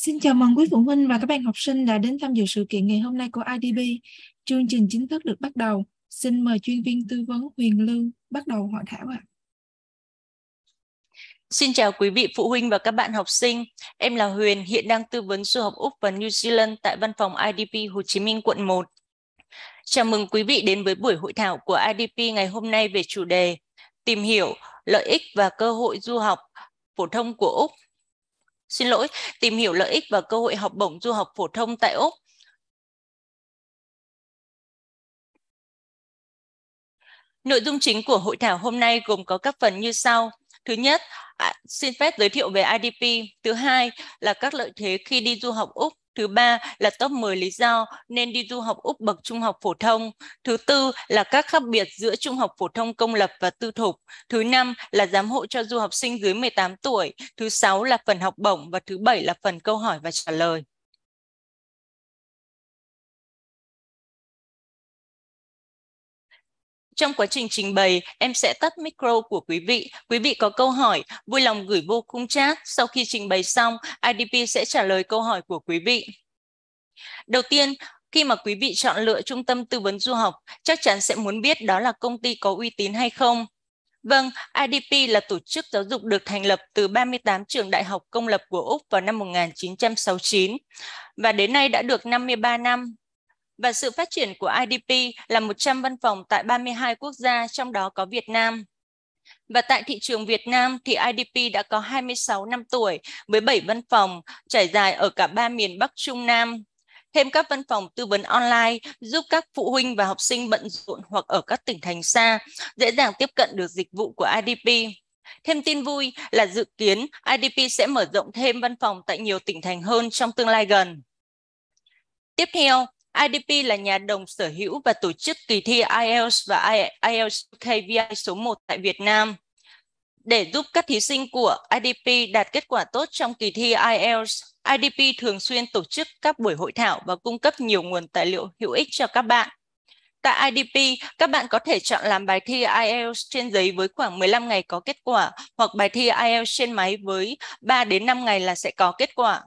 Xin chào mừng quý phụ huynh và các bạn học sinh đã đến tham dự sự kiện ngày hôm nay của IDB. Chương trình chính thức được bắt đầu. Xin mời chuyên viên tư vấn Huyền Lưu bắt đầu hội thảo ạ. Xin chào quý vị phụ huynh và các bạn học sinh. Em là Huyền, hiện đang tư vấn du học Úc và New Zealand tại văn phòng IDP Hồ Chí Minh quận 1. Chào mừng quý vị đến với buổi hội thảo của IDP ngày hôm nay về chủ đề Tìm hiểu lợi ích và cơ hội du học phổ thông của Úc xin lỗi, tìm hiểu lợi ích và cơ hội học bổng du học phổ thông tại Úc. Nội dung chính của hội thảo hôm nay gồm có các phần như sau. Thứ nhất, à, xin phép giới thiệu về IDP. Thứ hai là các lợi thế khi đi du học Úc. Thứ ba là top 10 lý do nên đi du học Úc bậc trung học phổ thông. Thứ tư là các khác biệt giữa trung học phổ thông công lập và tư thục. Thứ năm là giám hộ cho du học sinh dưới 18 tuổi. Thứ sáu là phần học bổng và thứ bảy là phần câu hỏi và trả lời. Trong quá trình trình bày, em sẽ tắt micro của quý vị. Quý vị có câu hỏi, vui lòng gửi vô khung chat. Sau khi trình bày xong, IDP sẽ trả lời câu hỏi của quý vị. Đầu tiên, khi mà quý vị chọn lựa trung tâm tư vấn du học, chắc chắn sẽ muốn biết đó là công ty có uy tín hay không. Vâng, IDP là tổ chức giáo dục được thành lập từ 38 trường đại học công lập của Úc vào năm 1969 và đến nay đã được 53 năm và sự phát triển của IDP là 100 văn phòng tại 32 quốc gia, trong đó có Việt Nam. Và tại thị trường Việt Nam thì IDP đã có 26 năm tuổi, với 17 văn phòng trải dài ở cả ba miền Bắc Trung Nam. Thêm các văn phòng tư vấn online giúp các phụ huynh và học sinh bận rộn hoặc ở các tỉnh thành xa dễ dàng tiếp cận được dịch vụ của IDP. Thêm tin vui là dự kiến IDP sẽ mở rộng thêm văn phòng tại nhiều tỉnh thành hơn trong tương lai gần. Tiếp theo, IDP là nhà đồng sở hữu và tổ chức kỳ thi IELTS và IELTS KVI số 1 tại Việt Nam. Để giúp các thí sinh của IDP đạt kết quả tốt trong kỳ thi IELTS, IDP thường xuyên tổ chức các buổi hội thảo và cung cấp nhiều nguồn tài liệu hữu ích cho các bạn. Tại IDP, các bạn có thể chọn làm bài thi IELTS trên giấy với khoảng 15 ngày có kết quả hoặc bài thi IELTS trên máy với 3 đến 5 ngày là sẽ có kết quả.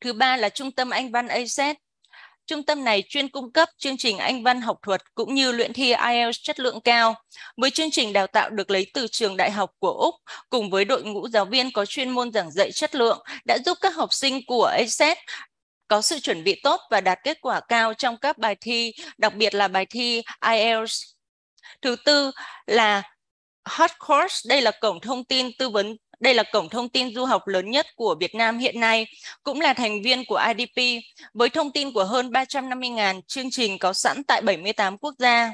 Thứ ba là trung tâm Anh văn AZ. Trung tâm này chuyên cung cấp chương trình Anh văn học thuật cũng như luyện thi IELTS chất lượng cao, với chương trình đào tạo được lấy từ trường đại học của Úc cùng với đội ngũ giáo viên có chuyên môn giảng dạy chất lượng đã giúp các học sinh của ASET có sự chuẩn bị tốt và đạt kết quả cao trong các bài thi, đặc biệt là bài thi IELTS. Thứ tư là Hot Course, đây là cổng thông tin tư vấn đây là cổng thông tin du học lớn nhất của Việt Nam hiện nay, cũng là thành viên của IDP, với thông tin của hơn 350.000 chương trình có sẵn tại 78 quốc gia.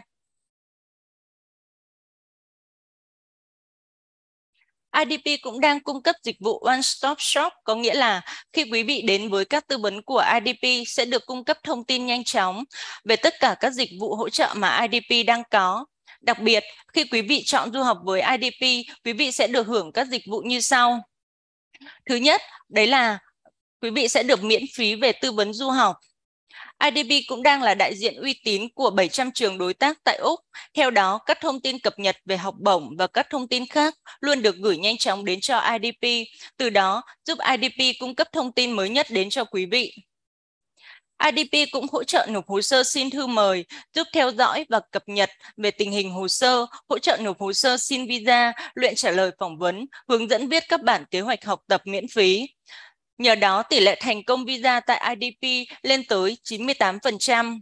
IDP cũng đang cung cấp dịch vụ One Stop Shop, có nghĩa là khi quý vị đến với các tư vấn của IDP sẽ được cung cấp thông tin nhanh chóng về tất cả các dịch vụ hỗ trợ mà IDP đang có. Đặc biệt, khi quý vị chọn du học với IDP, quý vị sẽ được hưởng các dịch vụ như sau. Thứ nhất, đấy là quý vị sẽ được miễn phí về tư vấn du học. IDP cũng đang là đại diện uy tín của 700 trường đối tác tại Úc. Theo đó, các thông tin cập nhật về học bổng và các thông tin khác luôn được gửi nhanh chóng đến cho IDP, từ đó giúp IDP cung cấp thông tin mới nhất đến cho quý vị. IDP cũng hỗ trợ nộp hồ sơ xin thư mời, giúp theo dõi và cập nhật về tình hình hồ sơ, hỗ trợ nộp hồ sơ xin visa, luyện trả lời phỏng vấn, hướng dẫn viết các bản kế hoạch học tập miễn phí. Nhờ đó, tỷ lệ thành công visa tại IDP lên tới 98%.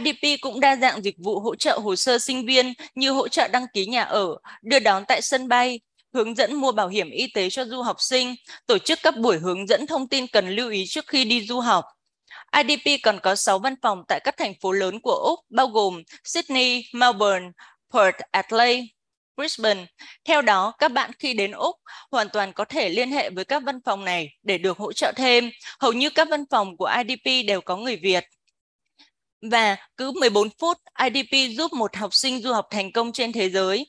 IDP cũng đa dạng dịch vụ hỗ trợ hồ sơ sinh viên như hỗ trợ đăng ký nhà ở, đưa đón tại sân bay, hướng dẫn mua bảo hiểm y tế cho du học sinh, tổ chức các buổi hướng dẫn thông tin cần lưu ý trước khi đi du học, IDP còn có 6 văn phòng tại các thành phố lớn của Úc, bao gồm Sydney, Melbourne, Perth, Adelaide, Brisbane. Theo đó, các bạn khi đến Úc hoàn toàn có thể liên hệ với các văn phòng này để được hỗ trợ thêm. Hầu như các văn phòng của IDP đều có người Việt. Và cứ 14 phút, IDP giúp một học sinh du học thành công trên thế giới.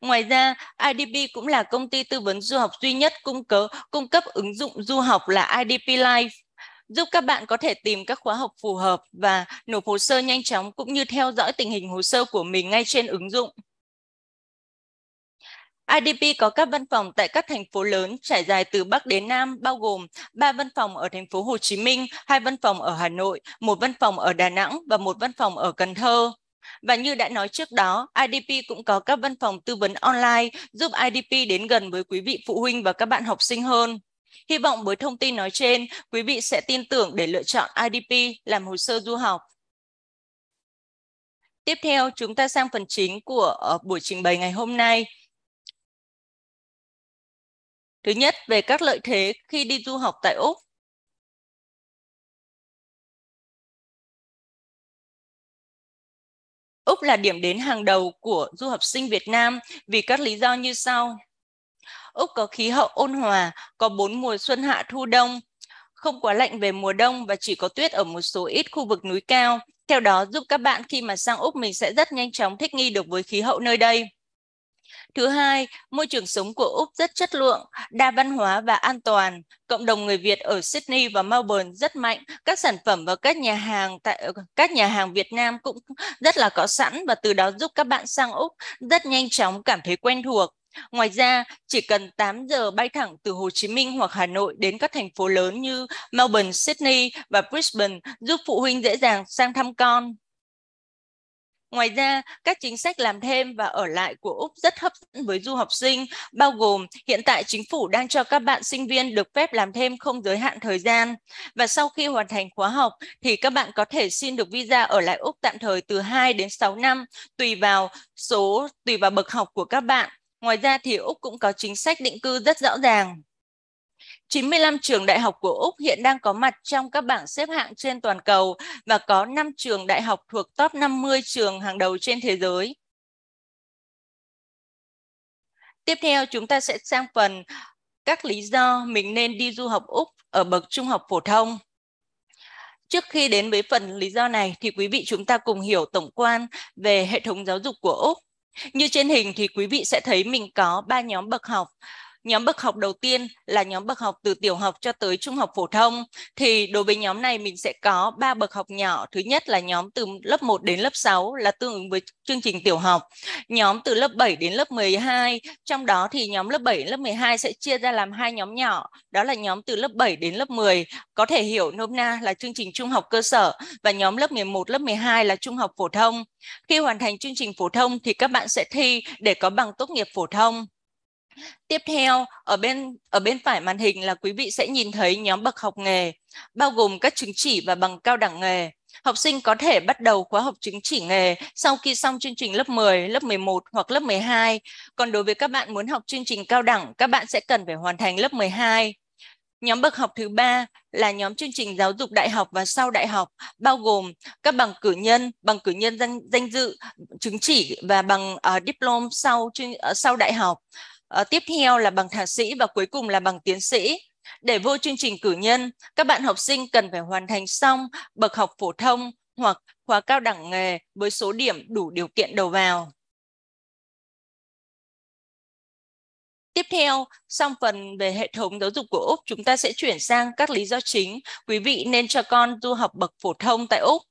Ngoài ra, IDP cũng là công ty tư vấn du học duy nhất cung, cớ, cung cấp ứng dụng du học là IDP Life giúp các bạn có thể tìm các khóa học phù hợp và nộp hồ sơ nhanh chóng cũng như theo dõi tình hình hồ sơ của mình ngay trên ứng dụng. IDP có các văn phòng tại các thành phố lớn trải dài từ Bắc đến Nam, bao gồm 3 văn phòng ở thành phố Hồ Chí Minh, 2 văn phòng ở Hà Nội, một văn phòng ở Đà Nẵng và một văn phòng ở Cần Thơ. Và như đã nói trước đó, IDP cũng có các văn phòng tư vấn online giúp IDP đến gần với quý vị phụ huynh và các bạn học sinh hơn. Hy vọng với thông tin nói trên, quý vị sẽ tin tưởng để lựa chọn IDP làm hồ sơ du học. Tiếp theo, chúng ta sang phần chính của ờ, buổi trình bày ngày hôm nay. Thứ nhất, về các lợi thế khi đi du học tại Úc. Úc là điểm đến hàng đầu của du học sinh Việt Nam vì các lý do như sau. Úc có khí hậu ôn hòa, có bốn mùa xuân hạ thu đông, không quá lạnh về mùa đông và chỉ có tuyết ở một số ít khu vực núi cao. Theo đó giúp các bạn khi mà sang Úc mình sẽ rất nhanh chóng thích nghi được với khí hậu nơi đây. Thứ hai, môi trường sống của Úc rất chất lượng, đa văn hóa và an toàn. Cộng đồng người Việt ở Sydney và Melbourne rất mạnh. Các sản phẩm và các nhà hàng tại các nhà hàng Việt Nam cũng rất là có sẵn và từ đó giúp các bạn sang Úc rất nhanh chóng cảm thấy quen thuộc. Ngoài ra, chỉ cần 8 giờ bay thẳng từ Hồ Chí Minh hoặc Hà Nội đến các thành phố lớn như Melbourne, Sydney và Brisbane giúp phụ huynh dễ dàng sang thăm con. Ngoài ra, các chính sách làm thêm và ở lại của Úc rất hấp dẫn với du học sinh, bao gồm hiện tại chính phủ đang cho các bạn sinh viên được phép làm thêm không giới hạn thời gian. Và sau khi hoàn thành khóa học thì các bạn có thể xin được visa ở lại Úc tạm thời từ 2 đến 6 năm tùy vào số tùy vào bậc học của các bạn. Ngoài ra thì Úc cũng có chính sách định cư rất rõ ràng. 95 trường đại học của Úc hiện đang có mặt trong các bảng xếp hạng trên toàn cầu và có 5 trường đại học thuộc top 50 trường hàng đầu trên thế giới. Tiếp theo, chúng ta sẽ sang phần các lý do mình nên đi du học Úc ở bậc trung học phổ thông. Trước khi đến với phần lý do này thì quý vị chúng ta cùng hiểu tổng quan về hệ thống giáo dục của Úc. Như trên hình thì quý vị sẽ thấy mình có 3 nhóm bậc học. Nhóm bậc học đầu tiên là nhóm bậc học từ tiểu học cho tới trung học phổ thông. Thì đối với nhóm này mình sẽ có ba bậc học nhỏ. Thứ nhất là nhóm từ lớp 1 đến lớp 6 là tương ứng với chương trình tiểu học. Nhóm từ lớp 7 đến lớp 12, trong đó thì nhóm lớp 7 lớp 12 sẽ chia ra làm hai nhóm nhỏ. Đó là nhóm từ lớp 7 đến lớp 10 có thể hiểu nôm na là chương trình trung học cơ sở và nhóm lớp 11 lớp 12 là trung học phổ thông. Khi hoàn thành chương trình phổ thông thì các bạn sẽ thi để có bằng tốt nghiệp phổ thông. Tiếp theo, ở bên ở bên phải màn hình là quý vị sẽ nhìn thấy nhóm bậc học nghề, bao gồm các chứng chỉ và bằng cao đẳng nghề. Học sinh có thể bắt đầu khóa học chứng chỉ nghề sau khi xong chương trình lớp 10, lớp 11 hoặc lớp 12. Còn đối với các bạn muốn học chương trình cao đẳng, các bạn sẽ cần phải hoàn thành lớp 12. Nhóm bậc học thứ ba là nhóm chương trình giáo dục đại học và sau đại học, bao gồm các bằng cử nhân, bằng cử nhân danh, danh dự, chứng chỉ và bằng uh, diplom sau uh, sau đại học. Ờ, tiếp theo là bằng thạc sĩ và cuối cùng là bằng tiến sĩ. Để vô chương trình cử nhân, các bạn học sinh cần phải hoàn thành xong bậc học phổ thông hoặc khóa cao đẳng nghề với số điểm đủ điều kiện đầu vào. Tiếp theo, xong phần về hệ thống giáo dục của Úc, chúng ta sẽ chuyển sang các lý do chính quý vị nên cho con du học bậc phổ thông tại Úc.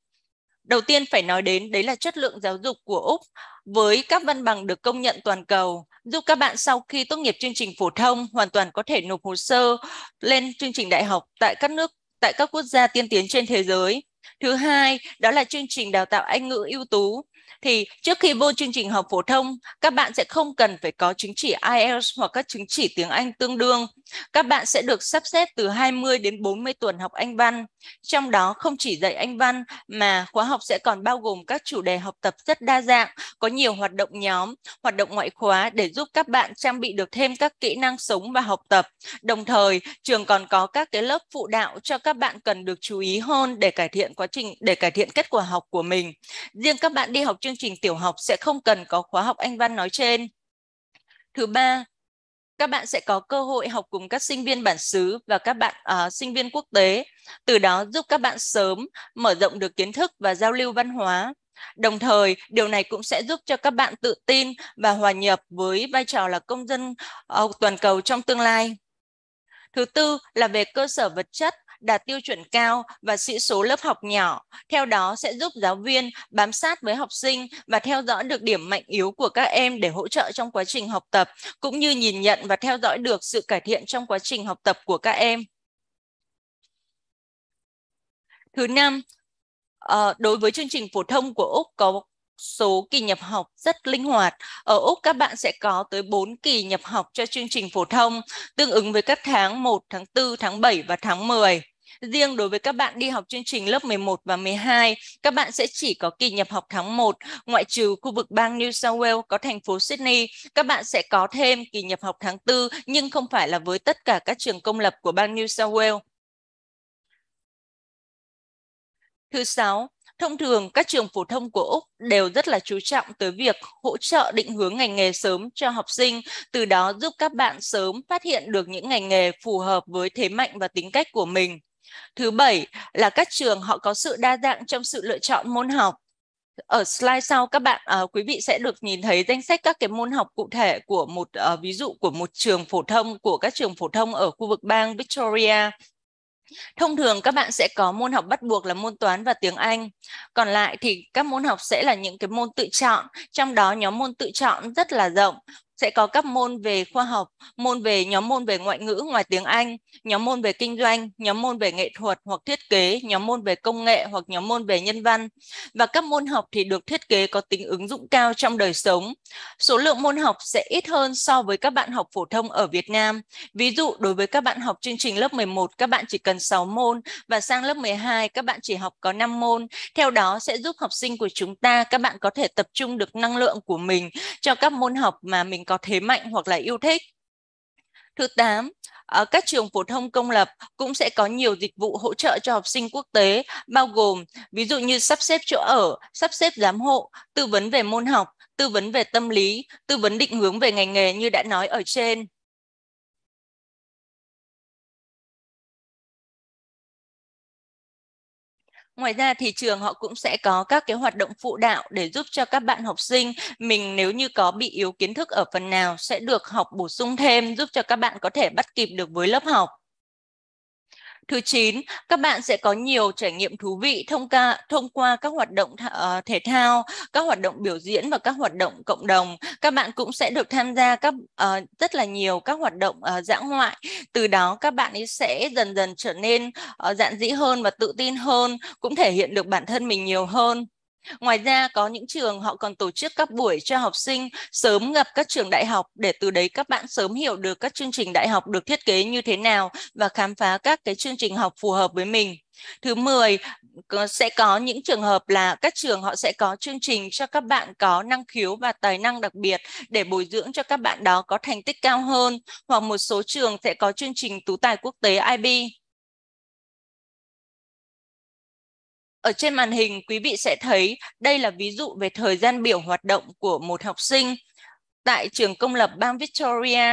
Đầu tiên phải nói đến đấy là chất lượng giáo dục của Úc với các văn bằng được công nhận toàn cầu, giúp các bạn sau khi tốt nghiệp chương trình phổ thông hoàn toàn có thể nộp hồ sơ lên chương trình đại học tại các nước tại các quốc gia tiên tiến trên thế giới. Thứ hai, đó là chương trình đào tạo Anh ngữ ưu tú thì trước khi vô chương trình học phổ thông, các bạn sẽ không cần phải có chứng chỉ IELTS hoặc các chứng chỉ tiếng Anh tương đương. Các bạn sẽ được sắp xếp từ 20 đến 40 tuần học Anh văn. Trong đó không chỉ dạy Anh văn mà khóa học sẽ còn bao gồm các chủ đề học tập rất đa dạng, có nhiều hoạt động nhóm, hoạt động ngoại khóa để giúp các bạn trang bị được thêm các kỹ năng sống và học tập. Đồng thời, trường còn có các cái lớp phụ đạo cho các bạn cần được chú ý hơn để cải thiện quá trình để cải thiện kết quả học của mình. Riêng các bạn đi học chương trình tiểu học sẽ không cần có khóa học Anh văn nói trên. Thứ ba, các bạn sẽ có cơ hội học cùng các sinh viên bản xứ và các bạn uh, sinh viên quốc tế, từ đó giúp các bạn sớm mở rộng được kiến thức và giao lưu văn hóa. Đồng thời, điều này cũng sẽ giúp cho các bạn tự tin và hòa nhập với vai trò là công dân uh, toàn cầu trong tương lai. Thứ tư là về cơ sở vật chất đạt tiêu chuẩn cao và sĩ số lớp học nhỏ. Theo đó sẽ giúp giáo viên bám sát với học sinh và theo dõi được điểm mạnh yếu của các em để hỗ trợ trong quá trình học tập, cũng như nhìn nhận và theo dõi được sự cải thiện trong quá trình học tập của các em. Thứ năm, ờ, đối với chương trình phổ thông của Úc có số kỳ nhập học rất linh hoạt. Ở Úc các bạn sẽ có tới 4 kỳ nhập học cho chương trình phổ thông, tương ứng với các tháng 1, tháng 4, tháng 7 và tháng 10. Riêng đối với các bạn đi học chương trình lớp 11 và 12, các bạn sẽ chỉ có kỳ nhập học tháng 1, ngoại trừ khu vực bang New South Wales có thành phố Sydney, các bạn sẽ có thêm kỳ nhập học tháng 4 nhưng không phải là với tất cả các trường công lập của bang New South Wales. Thứ sáu, Thông thường, các trường phổ thông của Úc đều rất là chú trọng tới việc hỗ trợ định hướng ngành nghề sớm cho học sinh, từ đó giúp các bạn sớm phát hiện được những ngành nghề phù hợp với thế mạnh và tính cách của mình. Thứ bảy là các trường họ có sự đa dạng trong sự lựa chọn môn học. Ở slide sau các bạn à, quý vị sẽ được nhìn thấy danh sách các cái môn học cụ thể của một à, ví dụ của một trường phổ thông của các trường phổ thông ở khu vực bang Victoria Thông thường các bạn sẽ có môn học bắt buộc là môn toán và tiếng Anh. Còn lại thì các môn học sẽ là những cái môn tự chọn, trong đó nhóm môn tự chọn rất là rộng sẽ có các môn về khoa học, môn về nhóm môn về ngoại ngữ ngoài tiếng Anh, nhóm môn về kinh doanh, nhóm môn về nghệ thuật hoặc thiết kế, nhóm môn về công nghệ hoặc nhóm môn về nhân văn. Và các môn học thì được thiết kế có tính ứng dụng cao trong đời sống. Số lượng môn học sẽ ít hơn so với các bạn học phổ thông ở Việt Nam. Ví dụ đối với các bạn học chương trình lớp 11 các bạn chỉ cần 6 môn và sang lớp 12 các bạn chỉ học có 5 môn. Theo đó sẽ giúp học sinh của chúng ta các bạn có thể tập trung được năng lượng của mình cho các môn học mà mình có có thế mạnh hoặc là yêu thích. Thứ 8, ờ, các trường phổ thông công lập cũng sẽ có nhiều dịch vụ hỗ trợ cho học sinh quốc tế, bao gồm ví dụ như sắp xếp chỗ ở, sắp xếp giám hộ, tư vấn về môn học, tư vấn về tâm lý, tư vấn định hướng về ngành nghề như đã nói ở trên. Ngoài ra thì trường họ cũng sẽ có các cái hoạt động phụ đạo để giúp cho các bạn học sinh mình nếu như có bị yếu kiến thức ở phần nào sẽ được học bổ sung thêm giúp cho các bạn có thể bắt kịp được với lớp học. Thứ 9, các bạn sẽ có nhiều trải nghiệm thú vị thông qua thông qua các hoạt động ờ, thể thao, các hoạt động biểu diễn và các hoạt động cộng đồng. Các bạn cũng sẽ được tham gia các uh, rất là nhiều các hoạt động uh, dã ngoại. Từ đó các bạn ấy sẽ dần dần trở nên uh, dạn dĩ hơn và tự tin hơn, cũng thể hiện được bản thân mình nhiều hơn. Ngoài ra có những trường họ còn tổ chức các buổi cho học sinh sớm gặp các trường đại học để từ đấy các bạn sớm hiểu được các chương trình đại học được thiết kế như thế nào và khám phá các cái chương trình học phù hợp với mình. Thứ 10 sẽ có những trường hợp là các trường họ sẽ có chương trình cho các bạn có năng khiếu và tài năng đặc biệt để bồi dưỡng cho các bạn đó có thành tích cao hơn hoặc một số trường sẽ có chương trình tú tài quốc tế IB Ở trên màn hình quý vị sẽ thấy đây là ví dụ về thời gian biểu hoạt động của một học sinh tại trường công lập bang Victoria.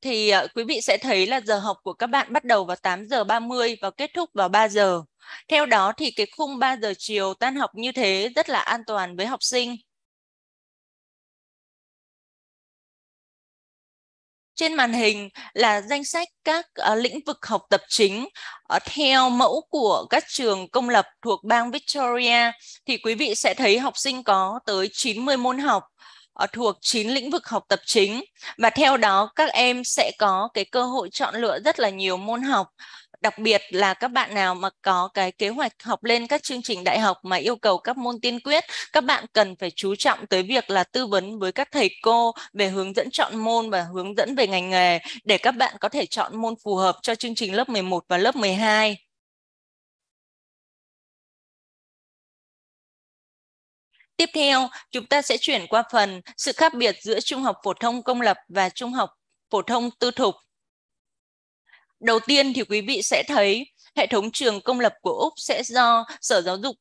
Thì uh, quý vị sẽ thấy là giờ học của các bạn bắt đầu vào 8 giờ 30 và kết thúc vào 3 giờ. Theo đó thì cái khung 3 giờ chiều tan học như thế rất là an toàn với học sinh Trên màn hình là danh sách các uh, lĩnh vực học tập chính uh, theo mẫu của các trường công lập thuộc bang Victoria thì quý vị sẽ thấy học sinh có tới 90 môn học uh, thuộc 9 lĩnh vực học tập chính và theo đó các em sẽ có cái cơ hội chọn lựa rất là nhiều môn học đặc biệt là các bạn nào mà có cái kế hoạch học lên các chương trình đại học mà yêu cầu các môn tiên quyết các bạn cần phải chú trọng tới việc là tư vấn với các thầy cô về hướng dẫn chọn môn và hướng dẫn về ngành nghề để các bạn có thể chọn môn phù hợp cho chương trình lớp 11 và lớp 12. Tiếp theo, chúng ta sẽ chuyển qua phần sự khác biệt giữa trung học phổ thông công lập và trung học phổ thông tư thục. Đầu tiên thì quý vị sẽ thấy hệ thống trường công lập của Úc sẽ do Sở Giáo dục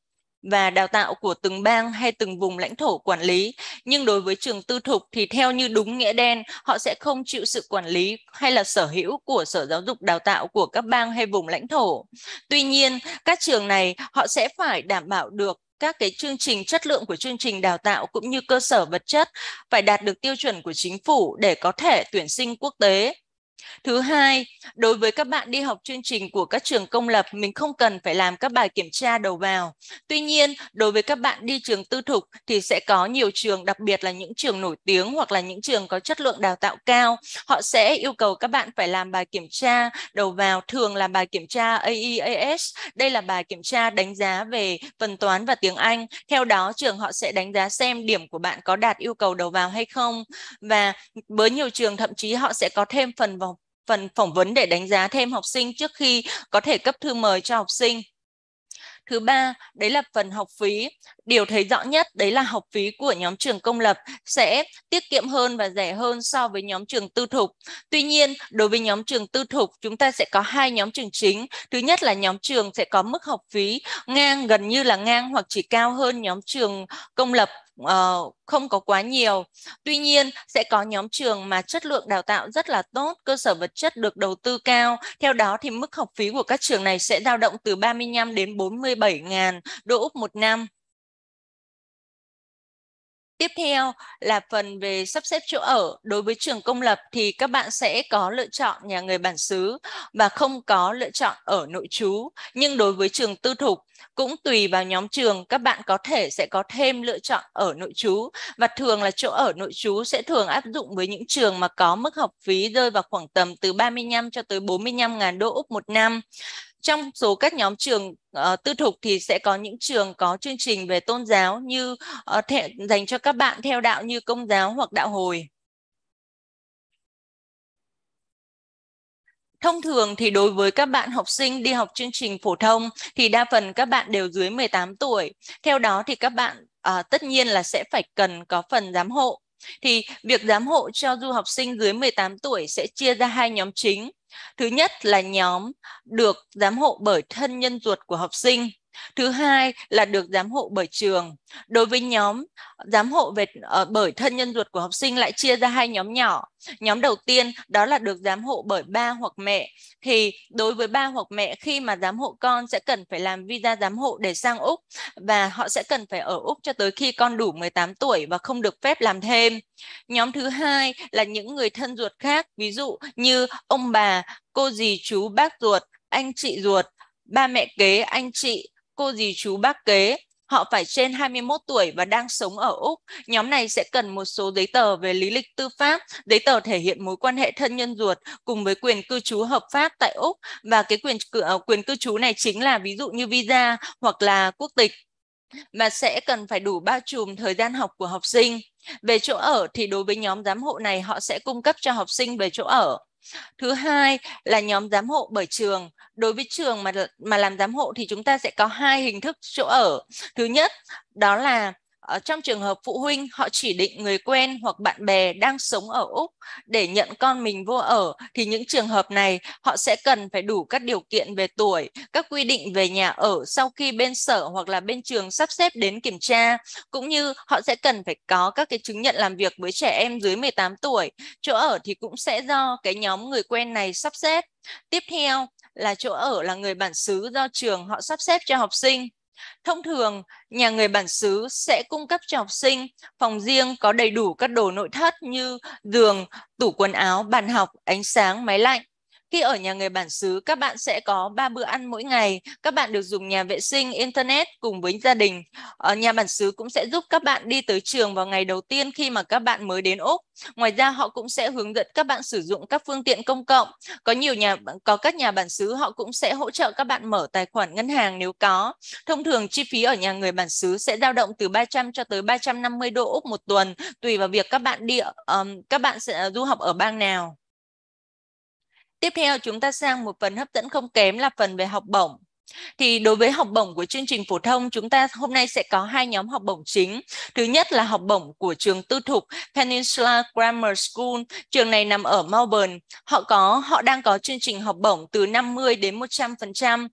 và đào tạo của từng bang hay từng vùng lãnh thổ quản lý. Nhưng đối với trường tư thục thì theo như đúng nghĩa đen, họ sẽ không chịu sự quản lý hay là sở hữu của sở giáo dục đào tạo của các bang hay vùng lãnh thổ. Tuy nhiên, các trường này họ sẽ phải đảm bảo được các cái chương trình chất lượng của chương trình đào tạo cũng như cơ sở vật chất phải đạt được tiêu chuẩn của chính phủ để có thể tuyển sinh quốc tế Thứ hai, đối với các bạn đi học chương trình của các trường công lập, mình không cần phải làm các bài kiểm tra đầu vào. Tuy nhiên, đối với các bạn đi trường tư thục thì sẽ có nhiều trường, đặc biệt là những trường nổi tiếng hoặc là những trường có chất lượng đào tạo cao, họ sẽ yêu cầu các bạn phải làm bài kiểm tra đầu vào, thường là bài kiểm tra AEAS. Đây là bài kiểm tra đánh giá về phần toán và tiếng Anh. Theo đó, trường họ sẽ đánh giá xem điểm của bạn có đạt yêu cầu đầu vào hay không. Và với nhiều trường thậm chí họ sẽ có thêm phần vào phần phỏng vấn để đánh giá thêm học sinh trước khi có thể cấp thư mời cho học sinh. Thứ ba, đấy là phần học phí. Điều thấy rõ nhất đấy là học phí của nhóm trường công lập sẽ tiết kiệm hơn và rẻ hơn so với nhóm trường tư thục. Tuy nhiên, đối với nhóm trường tư thục, chúng ta sẽ có hai nhóm trường chính. Thứ nhất là nhóm trường sẽ có mức học phí ngang gần như là ngang hoặc chỉ cao hơn nhóm trường công lập uh, không có quá nhiều. Tuy nhiên, sẽ có nhóm trường mà chất lượng đào tạo rất là tốt, cơ sở vật chất được đầu tư cao. Theo đó thì mức học phí của các trường này sẽ dao động từ 35 đến 47 ngàn đô Úc một năm. Tiếp theo là phần về sắp xếp chỗ ở. Đối với trường công lập thì các bạn sẽ có lựa chọn nhà người bản xứ và không có lựa chọn ở nội trú. Nhưng đối với trường tư thục cũng tùy vào nhóm trường các bạn có thể sẽ có thêm lựa chọn ở nội trú và thường là chỗ ở nội trú sẽ thường áp dụng với những trường mà có mức học phí rơi vào khoảng tầm từ 35 cho tới 45 ngàn đô Úc một năm. Trong số các nhóm trường uh, tư thục thì sẽ có những trường có chương trình về tôn giáo như uh, ờ, thể, dành cho các bạn theo đạo như công giáo hoặc đạo hồi. Thông thường thì đối với các bạn học sinh đi học chương trình phổ thông thì đa phần các bạn đều dưới 18 tuổi. Theo đó thì các bạn à, tất nhiên là sẽ phải cần có phần giám hộ. Thì việc giám hộ cho du học sinh dưới 18 tuổi sẽ chia ra hai nhóm chính. Thứ nhất là nhóm được giám hộ bởi thân nhân ruột của học sinh. Thứ hai là được giám hộ bởi trường. Đối với nhóm giám hộ về uh, bởi thân nhân ruột của học sinh lại chia ra hai nhóm nhỏ. Nhóm đầu tiên đó là được giám hộ bởi ba hoặc mẹ. Thì đối với ba hoặc mẹ khi mà giám hộ con sẽ cần phải làm visa giám hộ để sang Úc và họ sẽ cần phải ở Úc cho tới khi con đủ 18 tuổi và không được phép làm thêm. Nhóm thứ hai là những người thân ruột khác, ví dụ như ông bà, cô dì chú, bác ruột, anh chị ruột, ba mẹ kế, anh chị, cô dì chú bác kế. Họ phải trên 21 tuổi và đang sống ở Úc. Nhóm này sẽ cần một số giấy tờ về lý lịch tư pháp, giấy tờ thể hiện mối quan hệ thân nhân ruột cùng với quyền cư trú hợp pháp tại Úc và cái quyền ờ, quyền cư trú này chính là ví dụ như visa hoặc là quốc tịch mà sẽ cần phải đủ bao trùm thời gian học của học sinh. Về chỗ ở thì đối với nhóm giám hộ này họ sẽ cung cấp cho học sinh về chỗ ở. Thứ hai là nhóm giám hộ bởi trường. Đối với trường mà mà làm giám hộ thì chúng ta sẽ có hai hình thức chỗ ở. Thứ nhất đó là ở ờ, trong trường hợp phụ huynh họ chỉ định người quen hoặc bạn bè đang sống ở Úc để nhận con mình vô ở thì những trường hợp này họ sẽ cần phải đủ các điều kiện về tuổi, các quy định về nhà ở sau khi bên sở hoặc là bên trường sắp xếp đến kiểm tra cũng như họ sẽ cần phải có các cái chứng nhận làm việc với trẻ em dưới 18 tuổi. Chỗ ở thì cũng sẽ do cái nhóm người quen này sắp xếp. Tiếp theo là chỗ ở là người bản xứ do trường họ sắp xếp cho học sinh Thông thường, nhà người bản xứ sẽ cung cấp cho học sinh phòng riêng có đầy đủ các đồ nội thất như giường, tủ quần áo, bàn học, ánh sáng, máy lạnh. Khi ở nhà người bản xứ, các bạn sẽ có 3 bữa ăn mỗi ngày. Các bạn được dùng nhà vệ sinh, internet cùng với gia đình. Ở nhà bản xứ cũng sẽ giúp các bạn đi tới trường vào ngày đầu tiên khi mà các bạn mới đến Úc. Ngoài ra họ cũng sẽ hướng dẫn các bạn sử dụng các phương tiện công cộng. Có nhiều nhà có các nhà bản xứ họ cũng sẽ hỗ trợ các bạn mở tài khoản ngân hàng nếu có. Thông thường chi phí ở nhà người bản xứ sẽ dao động từ 300 cho tới 350 đô Úc một tuần tùy vào việc các bạn đi um, các bạn sẽ à, du học ở bang nào. Tiếp theo chúng ta sang một phần hấp dẫn không kém là phần về học bổng. Thì đối với học bổng của chương trình phổ thông, chúng ta hôm nay sẽ có hai nhóm học bổng chính. Thứ nhất là học bổng của trường tư thục Peninsula Grammar School. Trường này nằm ở Melbourne. Họ có họ đang có chương trình học bổng từ 50 đến 100%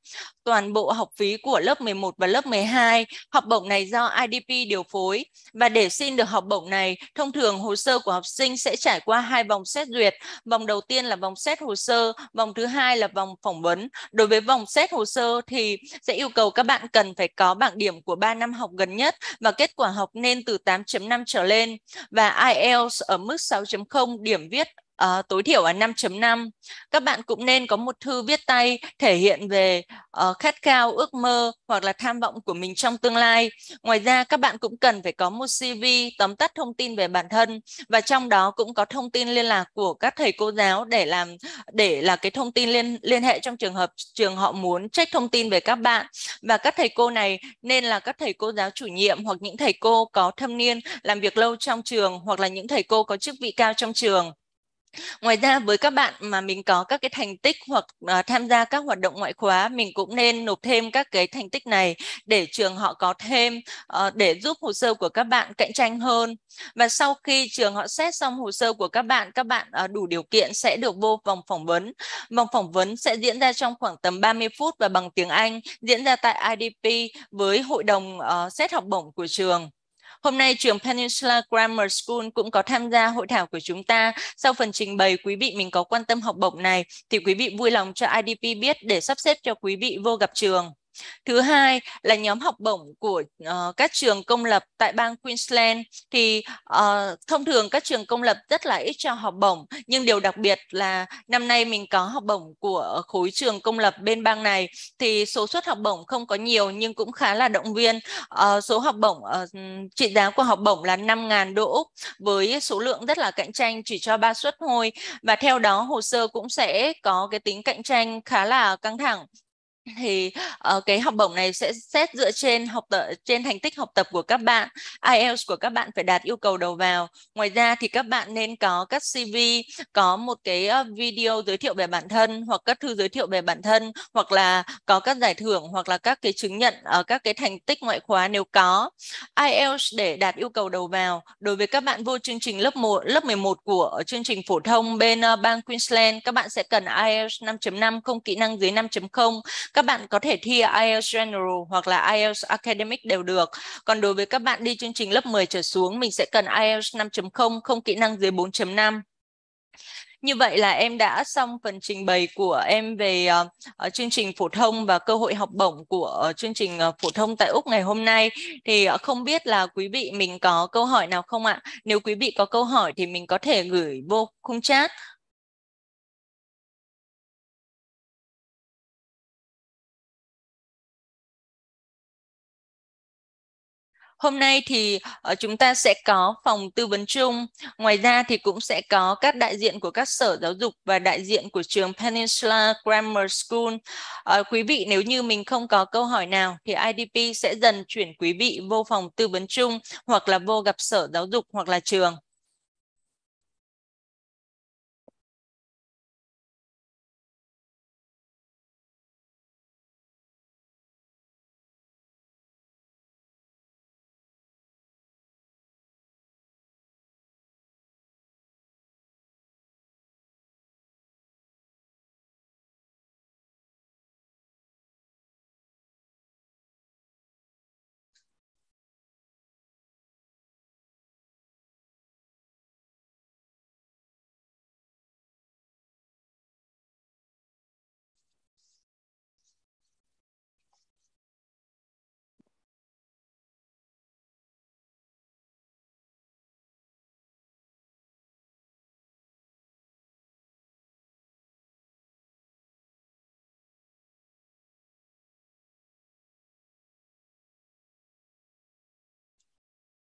toàn bộ học phí của lớp 11 và lớp 12. Học bổng này do IDP điều phối và để xin được học bổng này, thông thường hồ sơ của học sinh sẽ trải qua hai vòng xét duyệt. Vòng đầu tiên là vòng xét hồ sơ, vòng thứ hai là vòng phỏng vấn. Đối với vòng xét hồ sơ thì sẽ yêu cầu các bạn cần phải có bảng điểm của 3 năm học gần nhất và kết quả học nên từ 8.5 trở lên và IELTS ở mức 6.0 điểm viết uh, tối thiểu là 5.5. Các bạn cũng nên có một thư viết tay thể hiện về uh, khát khao, ước mơ hoặc là tham vọng của mình trong tương lai. Ngoài ra các bạn cũng cần phải có một CV tóm tắt thông tin về bản thân và trong đó cũng có thông tin liên lạc của các thầy cô giáo để làm để là cái thông tin liên liên hệ trong trường hợp trường họ muốn check thông tin về các bạn và các thầy cô này nên là các thầy cô giáo chủ nhiệm hoặc những thầy cô có thâm niên làm việc lâu trong trường hoặc là những thầy cô có chức vị cao trong trường ngoài ra với các bạn mà mình có các cái thành tích hoặc uh, tham gia các hoạt động ngoại khóa mình cũng nên nộp thêm các cái thành tích này để trường họ có thêm uh, để giúp hồ sơ của các bạn cạnh tranh hơn và sau khi trường họ xét xong hồ sơ của các bạn các bạn uh, đủ điều kiện sẽ được vô vòng phỏng vấn vòng phỏng vấn sẽ diễn ra trong khoảng tầm 30 phút và bằng tiếng Anh diễn ra tại IDP với hội đồng uh, xét học bổng của trường Hôm nay trường Peninsula Grammar School cũng có tham gia hội thảo của chúng ta. Sau phần trình bày quý vị mình có quan tâm học bổng này thì quý vị vui lòng cho IDP biết để sắp xếp cho quý vị vô gặp trường. Thứ hai là nhóm học bổng của uh, các trường công lập tại bang Queensland thì uh, thông thường các trường công lập rất là ít cho học bổng nhưng điều đặc biệt là năm nay mình có học bổng của khối trường công lập bên bang này thì số suất học bổng không có nhiều nhưng cũng khá là động viên. Uh, số học bổng uh, trị giá của học bổng là 5.000 đô úc với số lượng rất là cạnh tranh chỉ cho ba suất thôi và theo đó hồ sơ cũng sẽ có cái tính cạnh tranh khá là căng thẳng thì uh, cái học bổng này sẽ xét dựa trên học tập trên thành tích học tập của các bạn IELTS của các bạn phải đạt yêu cầu đầu vào ngoài ra thì các bạn nên có các CV có một cái ờ, video giới thiệu về bản thân hoặc các thư giới thiệu về bản thân hoặc là có các giải thưởng hoặc là các cái chứng nhận ở uh, các cái thành tích ngoại khóa nếu có IELTS để đạt yêu cầu đầu vào đối với các bạn vô chương trình lớp 1 lớp 11 của chương trình phổ thông bên uh, bang Queensland các bạn sẽ cần IELTS 5.5 không kỹ năng dưới 5.0 các bạn có thể thi IELTS General hoặc là IELTS Academic đều được. Còn đối với các bạn đi chương trình lớp 10 trở xuống, mình sẽ cần IELTS 5.0, không kỹ năng dưới 4.5. Như vậy là em đã xong phần trình bày của em về uh, chương trình phổ thông và cơ hội học bổng của uh, chương trình uh, phổ thông tại Úc ngày hôm nay. Thì uh, không biết là quý vị mình có câu hỏi nào không ạ? Nếu quý vị có câu hỏi thì mình có thể gửi vô khung chat Hôm nay thì ờ, chúng ta sẽ có phòng tư vấn chung. Ngoài ra thì cũng sẽ có các đại diện của các sở giáo dục và đại diện của trường Peninsula Grammar School. Ờ, quý vị nếu như mình không có câu hỏi nào thì IDP sẽ dần chuyển quý vị vô phòng tư vấn chung hoặc là vô gặp sở giáo dục hoặc là trường.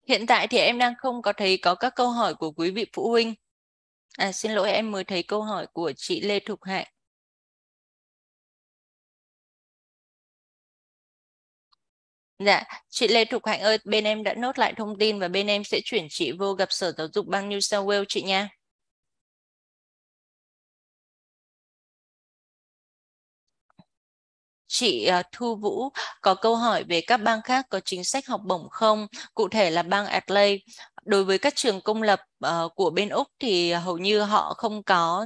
Hiện tại thì em đang không có thấy có các câu hỏi của quý vị phụ huynh. À, xin lỗi em mới thấy câu hỏi của chị Lê Thục Hạnh. Dạ, chị Lê Thục Hạnh ơi, bên em đã nốt lại thông tin và bên em sẽ chuyển chị vô gặp Sở Giáo dục bang New South Wales chị nha. Chị à, Thu Vũ có câu hỏi về các bang khác có chính sách học bổng không? Cụ thể là bang Adelaide đối với các trường công lập uh, của bên Úc thì hầu như họ không có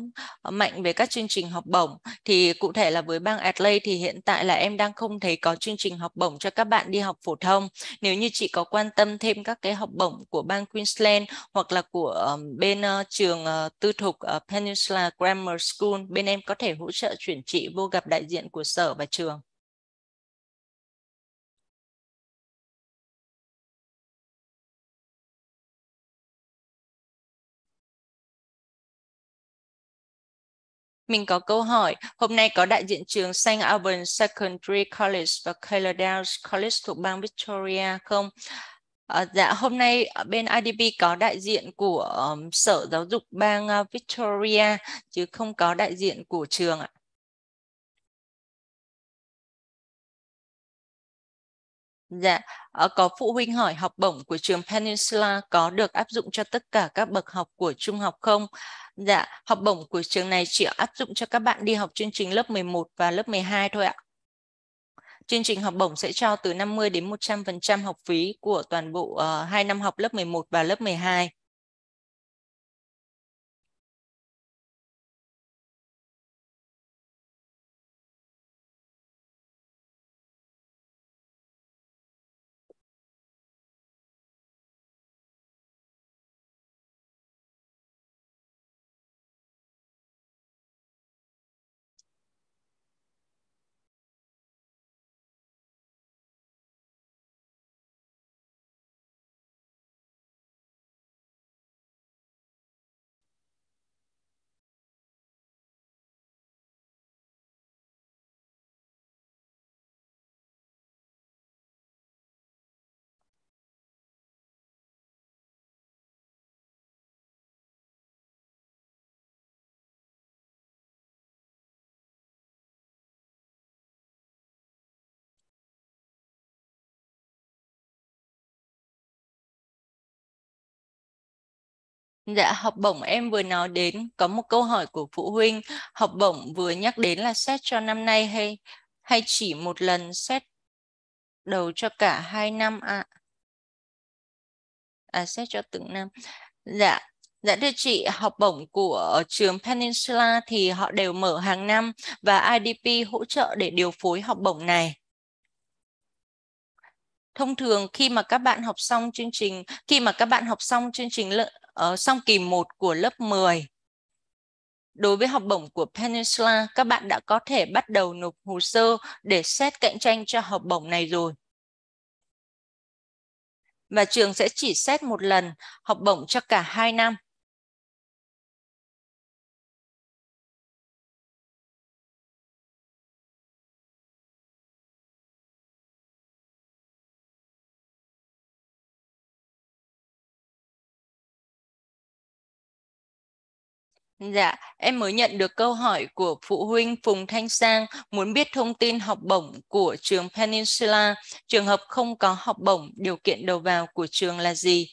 mạnh về các chương trình học bổng thì cụ thể là với bang Adelaide thì hiện tại là em đang không thấy có chương trình học bổng cho các bạn đi học phổ thông nếu như chị có quan tâm thêm các cái học bổng của bang Queensland hoặc là của uh, bên uh, trường uh, tư thục uh, Peninsula Grammar School bên em có thể hỗ trợ chuyển chị vô gặp đại diện của sở và trường Mình có câu hỏi, hôm nay có đại diện trường St. Albans Secondary College và Caledowns College thuộc bang Victoria không? À, dạ, hôm nay bên IDP có đại diện của um, Sở Giáo dục bang uh, Victoria, chứ không có đại diện của trường ạ. Dạ, ờ, có phụ huynh hỏi học bổng của trường Peninsula có được áp dụng cho tất cả các bậc học của trung học không? Dạ, học bổng của trường này chỉ áp dụng cho các bạn đi học chương trình lớp 11 và lớp 12 thôi ạ. Chương trình học bổng sẽ cho từ 50 đến 100% học phí của toàn bộ uh, ờ, 2 năm học lớp 11 và lớp 12. Dạ, học bổng em vừa nói đến có một câu hỏi của phụ huynh. Học bổng vừa nhắc đến là xét cho năm nay hay hay chỉ một lần xét đầu cho cả hai năm ạ? À? à, xét cho từng năm. Dạ, Dạ thưa chị, học bổng của trường Peninsula thì họ đều mở hàng năm và IDP hỗ trợ để điều phối học bổng này. Thông thường khi mà các bạn học xong chương trình, khi mà các bạn học xong chương trình uh, kỳ 1 của lớp 10. Đối với học bổng của Peninsula, các bạn đã có thể bắt đầu nộp hồ sơ để xét cạnh tranh cho học bổng này rồi. Và trường sẽ chỉ xét một lần học bổng cho cả hai năm Dạ, em mới nhận được câu hỏi của phụ huynh Phùng Thanh Sang muốn biết thông tin học bổng của trường Peninsula. Trường hợp không có học bổng, điều kiện đầu vào của trường là gì?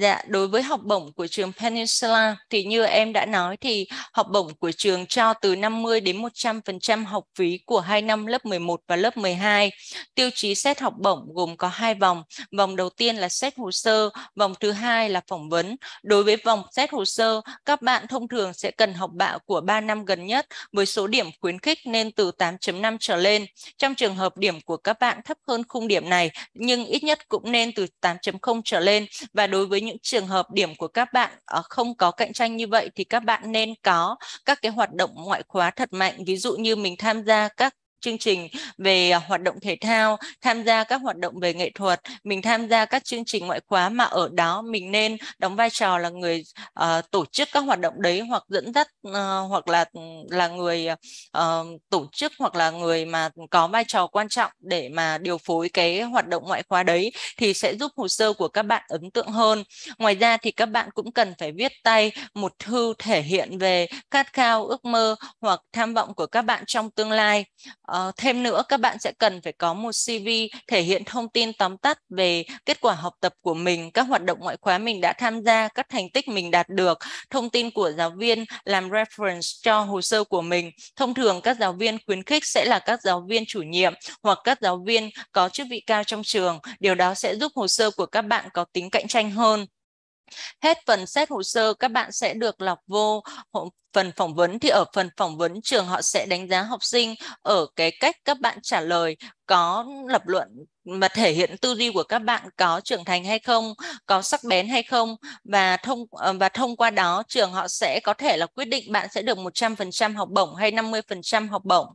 Dạ, đối với học bổng của trường Peninsula thì như em đã nói thì học bổng của trường cho từ 50 đến 100% học phí của hai năm lớp 11 và lớp 12. Tiêu chí xét học bổng gồm có hai vòng. Vòng đầu tiên là xét hồ sơ, vòng thứ hai là phỏng vấn. Đối với vòng xét hồ sơ, các bạn thông thường sẽ cần học bạ của 3 năm gần nhất với số điểm khuyến khích nên từ 8.5 trở lên. Trong trường hợp điểm của các bạn thấp hơn khung điểm này nhưng ít nhất cũng nên từ 8.0 trở lên và đối với những trường hợp điểm của các bạn ờ, không có cạnh tranh như vậy thì các bạn nên có các cái hoạt động ngoại khóa thật mạnh ví dụ như mình tham gia các chương trình về à, hoạt động thể thao, tham gia các hoạt động về nghệ thuật, mình tham gia các chương trình ngoại khóa mà ở đó mình nên đóng vai trò là người uh, tổ chức các hoạt động đấy hoặc dẫn dắt uh, hoặc là ừ, là người uh, tổ chức hoặc là người mà có vai trò quan trọng để mà điều phối cái hoạt động ngoại khóa đấy thì sẽ giúp hồ sơ của các bạn ấn tượng hơn. Ngoài ra thì các bạn cũng cần phải viết tay một thư thể hiện về khát khao, ước mơ hoặc tham vọng của các bạn trong tương lai. Uh, thêm nữa các bạn sẽ cần phải có một CV thể hiện thông tin tóm tắt về kết quả học tập của mình, các hoạt động ngoại khóa mình đã tham gia, các thành tích mình đạt được, thông tin của giáo viên làm reference cho hồ sơ của mình. Thông thường các giáo viên khuyến khích sẽ là các giáo viên chủ nhiệm hoặc các giáo viên có chức vị cao trong trường. Điều đó sẽ giúp hồ sơ của các bạn có tính cạnh tranh hơn. Hết phần xét hồ sơ, các bạn sẽ được lọc vô phần phỏng vấn thì ở phần phỏng vấn trường họ sẽ đánh giá học sinh ở cái cách các bạn trả lời có lập luận mà thể hiện tư duy của các bạn có trưởng thành hay không, có sắc bén hay không và thông ờ, và thông qua đó trường họ sẽ có thể là quyết định bạn sẽ được 100% học bổng hay 50% học bổng.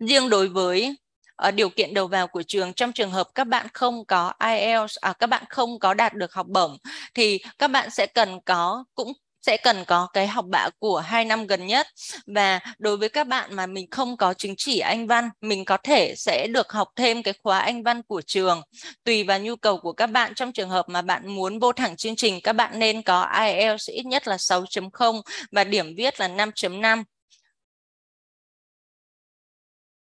Riêng đối với Ờ, điều kiện đầu vào của trường trong trường hợp các bạn không có IELTS à, các bạn không có đạt được học bổng thì các bạn sẽ cần có cũng sẽ cần có cái học bạ của hai năm gần nhất và đối với các bạn mà mình không có chứng chỉ Anh văn mình có thể sẽ được học thêm cái khóa Anh văn của trường tùy vào nhu cầu của các bạn trong trường hợp mà bạn muốn vô thẳng chương trình các bạn nên có IELTS ít nhất là 6.0 và điểm viết là 5.5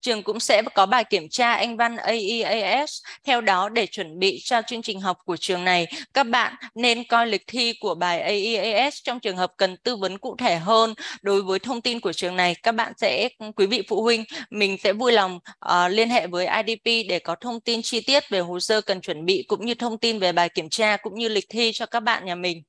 Trường cũng sẽ có bài kiểm tra Anh văn AEAS. Theo đó, để chuẩn bị cho chương trình học của trường này, các bạn nên coi lịch thi của bài AEAS trong trường hợp cần tư vấn cụ thể hơn đối với thông tin của trường này. Các bạn sẽ, quý vị phụ huynh, mình sẽ vui lòng uh, liên hệ với IDP để có thông tin chi tiết về hồ sơ cần chuẩn bị cũng như thông tin về bài kiểm tra cũng như lịch thi cho các bạn nhà mình.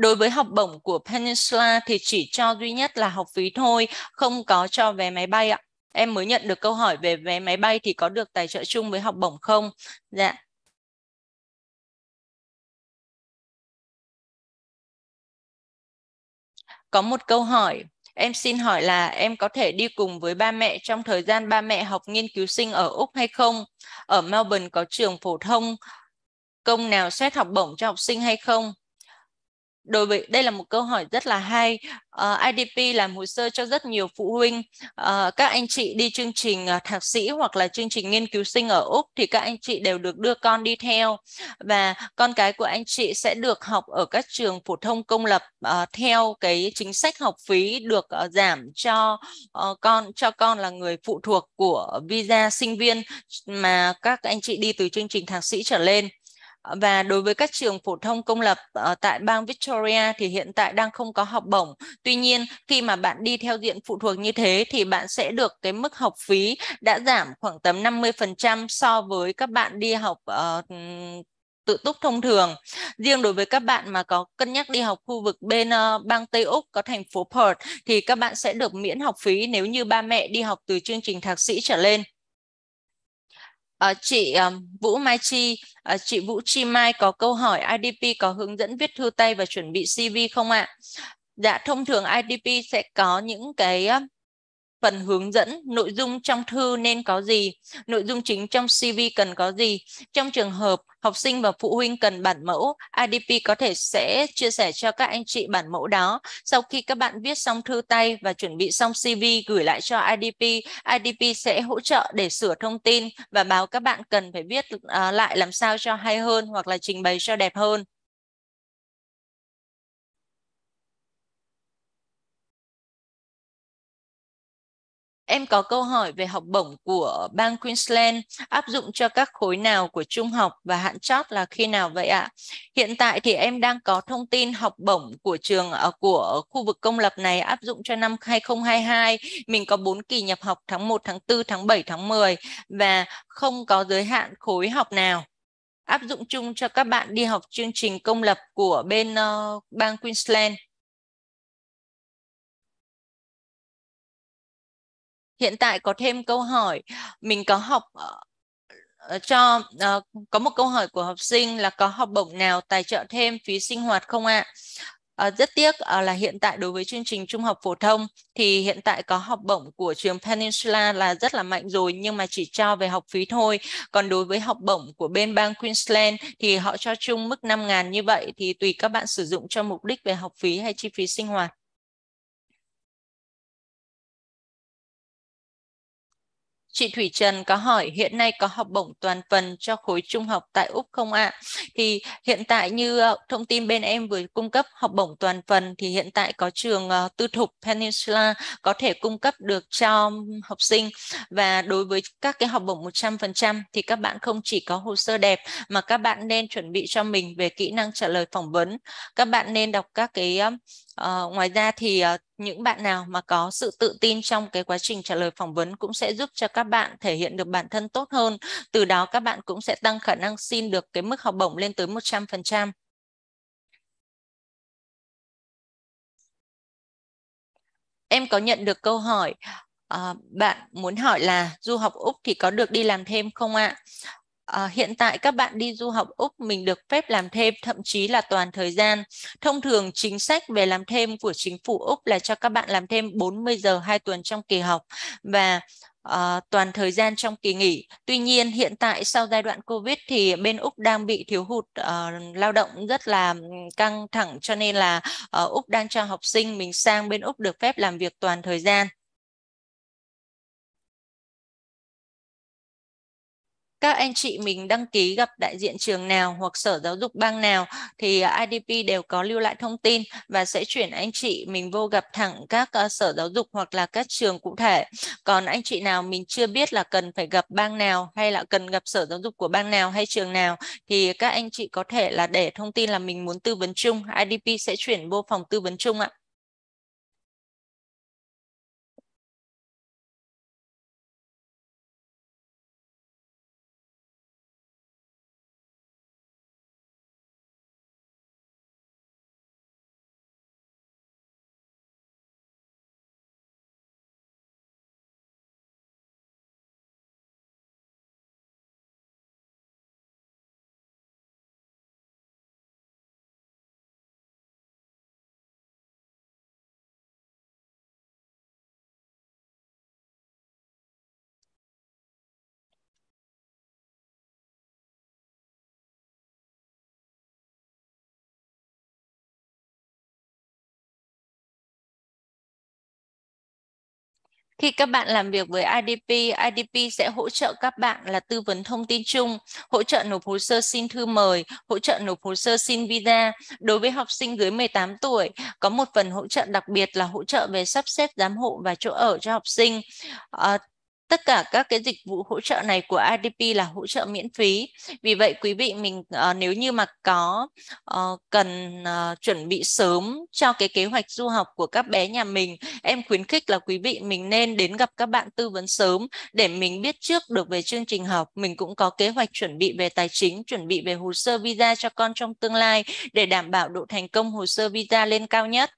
Đối với học bổng của Peninsula thì chỉ cho duy nhất là học phí thôi, không có cho vé máy bay ạ. Em mới nhận được câu hỏi về vé máy bay thì có được tài trợ chung với học bổng không? Dạ. Có một câu hỏi, em xin hỏi là em có thể đi cùng với ba mẹ trong thời gian ba mẹ học nghiên cứu sinh ở Úc hay không? Ở Melbourne có trường phổ thông công nào xét học bổng cho học sinh hay không? đối với đây là một câu hỏi rất là hay uh, ờ, IDP làm hồ sơ cho rất nhiều phụ huynh uh, các anh chị đi chương trình uh, thạc sĩ hoặc là chương trình nghiên cứu sinh ở Úc thì các anh chị đều được đưa con đi theo và con cái của anh chị sẽ được học ở các trường phổ thông công lập uh, theo cái chính sách học phí được uh, giảm cho uh, con cho con là người phụ thuộc của visa sinh viên mà các anh chị đi từ chương trình thạc sĩ trở lên và đối với các trường phổ thông công lập ở ờ, tại bang Victoria thì hiện tại đang không có học bổng. Tuy nhiên khi mà bạn đi theo diện phụ thuộc như thế thì bạn sẽ được cái mức học phí đã giảm khoảng tầm 50% so với các bạn đi học uh, tự túc thông thường. Riêng đối với các bạn mà có cân nhắc đi học khu vực bên uh, bang Tây Úc có thành phố Perth thì các bạn sẽ được miễn học phí nếu như ba mẹ đi học từ chương trình thạc sĩ trở lên. Ờ, chị um, Vũ Mai Chi, à, chị Vũ Chi Mai có câu hỏi IDP có hướng dẫn viết thư tay và chuẩn bị CV không ạ? Dạ thông thường IDP sẽ có những cái phần hướng dẫn, nội dung trong thư nên có gì, nội dung chính trong CV cần có gì. Trong trường hợp học sinh và phụ huynh cần bản mẫu, IDP có thể sẽ chia sẻ cho các anh chị bản mẫu đó. Sau khi các bạn viết xong thư tay và chuẩn bị xong CV gửi lại cho IDP, IDP sẽ hỗ trợ để sửa thông tin và báo các bạn cần phải viết à, lại làm sao cho hay hơn hoặc là trình bày cho đẹp hơn. Em có câu hỏi về học bổng của bang Queensland áp dụng cho các khối nào của trung học và hạn chót là khi nào vậy ạ? Hiện tại thì em đang có thông tin học bổng của trường ở ờ, của khu vực công lập này áp dụng cho năm 2022. Mình có 4 kỳ nhập học tháng 1, tháng 4, tháng 7, tháng 10 và không có giới hạn khối học nào áp dụng chung cho các bạn đi học chương trình công lập của bên uh, bang Queensland. hiện tại có thêm câu hỏi mình có học ờ, ờ, cho ờ, có một câu hỏi của học sinh là có học bổng nào tài trợ thêm phí sinh hoạt không ạ? À? rất tiếc là hiện tại đối với chương trình trung học phổ thông thì hiện tại có học bổng của trường Peninsula là rất là mạnh rồi nhưng mà chỉ cho về học phí thôi. Còn đối với học bổng của bên bang Queensland thì họ cho chung mức 5.000 như vậy thì tùy các bạn sử dụng cho mục đích về học phí hay chi phí sinh hoạt. Chị Thủy Trần có hỏi hiện nay có học bổng toàn phần cho khối trung học tại Úc không ạ? À? Thì hiện tại như ờ, thông tin bên em vừa cung cấp học bổng toàn phần thì hiện tại có trường ờ, tư thục Peninsula có thể cung cấp được cho học sinh và đối với các cái học bổng 100% thì các bạn không chỉ có hồ sơ đẹp mà các bạn nên chuẩn bị cho mình về kỹ năng trả lời phỏng vấn. Các bạn nên đọc các cái uh, ngoài ra thì uh, những bạn nào mà có sự tự tin trong cái quá trình trả lời phỏng vấn cũng sẽ giúp cho các bạn thể hiện được bản thân tốt hơn. Từ đó các bạn cũng sẽ tăng khả năng xin được cái mức học bổng lên tới 100%. Em có nhận được câu hỏi À, bạn muốn hỏi là du học Úc thì có được đi làm thêm không ạ? À? À, hiện tại các bạn đi du học Úc mình được phép làm thêm thậm chí là toàn thời gian. Thông thường chính sách về làm thêm của chính phủ Úc là cho các bạn làm thêm 40 giờ 2 tuần trong kỳ học và uh, toàn thời gian trong kỳ nghỉ. Tuy nhiên hiện tại sau giai đoạn Covid thì bên Úc đang bị thiếu hụt uh, lao động rất là căng thẳng cho nên là uh, Úc đang cho học sinh mình sang bên Úc được phép làm việc toàn thời gian. các anh chị mình đăng ký gặp đại diện trường nào hoặc sở giáo dục bang nào thì IDP đều có lưu lại thông tin và sẽ chuyển anh chị mình vô gặp thẳng các ờ, sở giáo dục hoặc là các trường cụ thể. Còn anh chị nào mình chưa biết là cần phải gặp bang nào hay là cần gặp sở giáo dục của bang nào hay trường nào thì các anh chị có thể là để thông tin là mình muốn tư vấn chung, IDP sẽ chuyển vô phòng tư vấn chung ạ. Khi các bạn làm việc với IDP, IDP sẽ hỗ trợ các bạn là tư vấn thông tin chung, hỗ trợ nộp hồ sơ xin thư mời, hỗ trợ nộp hồ sơ xin visa. Đối với học sinh dưới 18 tuổi, có một phần hỗ trợ đặc biệt là hỗ trợ về sắp xếp giám hộ và chỗ ở cho học sinh. À, Tất cả các cái dịch vụ hỗ trợ này của IDP là hỗ trợ miễn phí. Vì vậy quý vị mình uh, nếu như mà có uh, cần uh, chuẩn bị sớm cho cái kế hoạch du học của các bé nhà mình, em khuyến khích là quý vị mình nên đến gặp các bạn tư vấn sớm để mình biết trước được về chương trình học, mình cũng có kế hoạch chuẩn bị về tài chính, chuẩn bị về hồ sơ visa cho con trong tương lai để đảm bảo độ thành công hồ sơ visa lên cao nhất.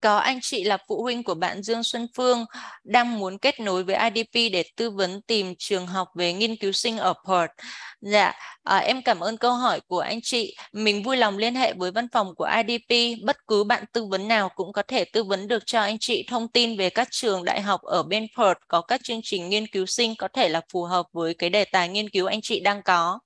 Có anh chị là phụ huynh của bạn Dương Xuân Phương đang muốn kết nối với IDP để tư vấn tìm trường học về nghiên cứu sinh ở Perth. Dạ, à, em cảm ơn câu hỏi của anh chị. Mình vui lòng liên hệ với văn phòng của IDP. Bất cứ bạn tư vấn nào cũng có thể tư vấn được cho anh chị thông tin về các trường đại học ở bên Perth có các chương trình nghiên cứu sinh có thể là phù hợp với cái đề tài nghiên cứu anh chị đang có.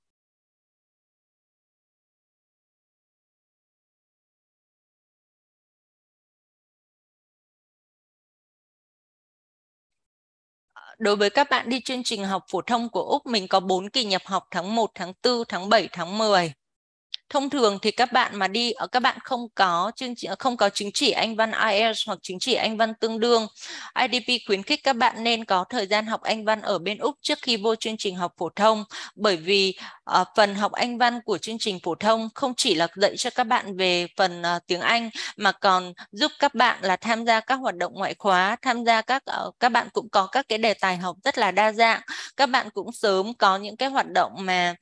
Đối với các bạn đi chương trình học phổ thông của Úc, mình có 4 kỳ nhập học tháng 1, tháng 4, tháng 7, tháng 10 thông thường thì các bạn mà đi các bạn không có chương trình không có chứng chỉ Anh văn IELTS hoặc chứng chỉ Anh văn tương đương IDP khuyến khích các bạn nên có thời gian học Anh văn ở bên Úc trước khi vô chương trình học phổ thông bởi vì uh, phần học Anh văn của chương trình phổ thông không chỉ là dạy cho các bạn về phần uh, tiếng Anh mà còn giúp các bạn là tham gia các hoạt động ngoại khóa tham gia các uh, các bạn cũng có các cái đề tài học rất là đa dạng các bạn cũng sớm có những cái hoạt động mà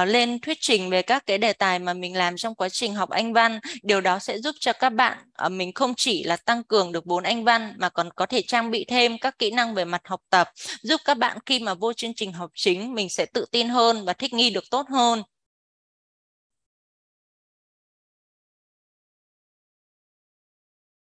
uh, lên thuyết trình về các cái đề tài mà mình làm trong quá trình học Anh văn. Điều đó sẽ giúp cho các bạn ờ, mình không chỉ là tăng cường được vốn Anh văn mà còn có thể trang bị thêm các kỹ năng về mặt học tập, giúp các bạn khi mà vô chương trình học chính mình sẽ tự tin hơn và thích nghi được tốt hơn.